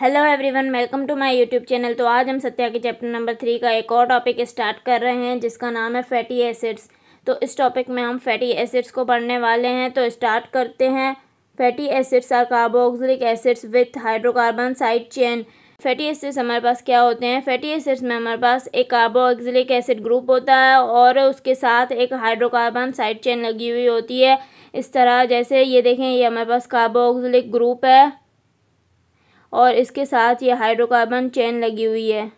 hello everyone welcome to my YouTube channel तो आज हम सत्या के चैप्टर नंबर थ्री का एक और टॉपिक स्टार्ट कर रहे हैं जिसका नाम है फैटी एसिड्स तो इस टॉपिक में हम फैटी एसिड्स को पढ़ने वाले हैं तो स्टार्ट करते हैं fatty acids are carboxylic acids with hydrocarbon side chain fatty acids हमारे पास क्या होते हैं फैटी एसिड्स में हमारे पास एक कार्बोक्सिलिक एसिड ग्रुप होता है और उसके साथ एक हाइड्रोकार्बन साइड चेन लगी हुई होती है इस तरह जैसे ये देखें ये हमारे पास कार्बोक्सिलिक ग्रुप है और इसके साथ ये हाइड्रोकार्बन चेन लगी हुई है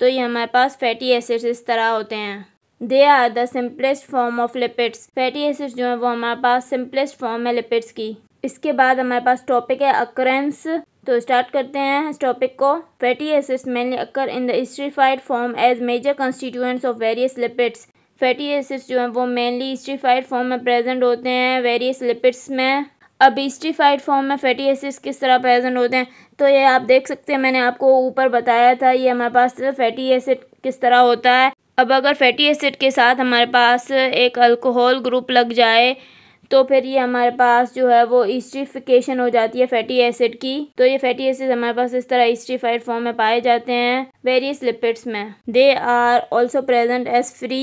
तो ये हमारे पास फैटी एसिड्स इस तरह होते हैं they are the simplest form of lipids fatty acids जो है वो हमारे पास सिंपलेस्ट फॉर्म है लिपिड्स की इसके बाद हमारे पास टॉपिक है अक्रेंस तो स्टार्ट करते हैं इस टॉपिक को fatty acids mainly occur in the esterified form as major constituents of various lipids fatty acids जो हैं वो मेनली स्ट्रीफाइड फॉर्म में प्रेजेंट होते हैं वेरियस लिपिड्स में अब इस्टीफाइड फॉर्म में फैटी एसिड्स किस तरह प्रेजेंट होते हैं तो ये आप देख सकते हैं मैंने आपको ऊपर बताया था ये हमारे पास फैटी एसिड किस तरह होता है अब अगर फैटी एसिड के साथ हमारे पास एक अल्कोहल ग्रुप लग जाए तो फिर ये हमारे पास जो है वो ईस्ट्रीफिकेशन हो जाती है फैटी एसिड की तो ये फैटी एसिड हमारे पास इस तरह इस्टीफाइड फॉर्म में पाए जाते हैं वेरियस लिपिड्स में they are also present as free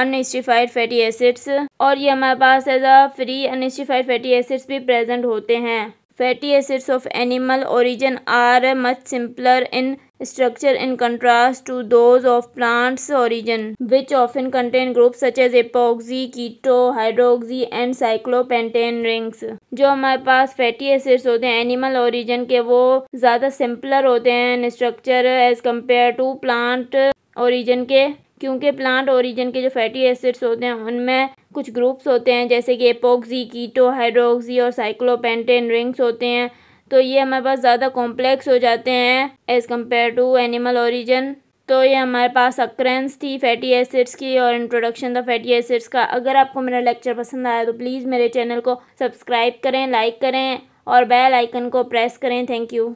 unesterified fatty acids और ये हमारे पास as a free unesterified fatty acids भी प्रेजेंट होते हैं fatty acids of animal origin are much simpler in structure in contrast to of of plants origin which often contain group such as epoxy keto hydroxy and cyclopentane rings जो हमारे पास fatty acids होते हैं animal origin के वो ज़्यादा simpler होते हैं structure as compared to plant origin के क्योंकि प्लांट ओरिजिन के जो फैटी एसिड्स होते हैं उनमें कुछ ग्रुप्स होते हैं जैसे कि एपोक्सी कीटो हाइड्रोक्सी और साइक्लोपेंटेन रिंग्स होते हैं तो ये हमारे पास ज़्यादा कॉम्प्लेक्स हो जाते हैं as compared to animal origin तो ये हमारे पास अक्रेंस थी फैटी एसिड्स की और इंट्रोडक्शन था फैटी एसिड्स का अगर आपको मेरा लेक्चर पसंद आया तो प्लीज़ मेरे चैनल को सब्सक्राइब करें लाइक करें और बेल आइकन को प्रेस करें थैंक यू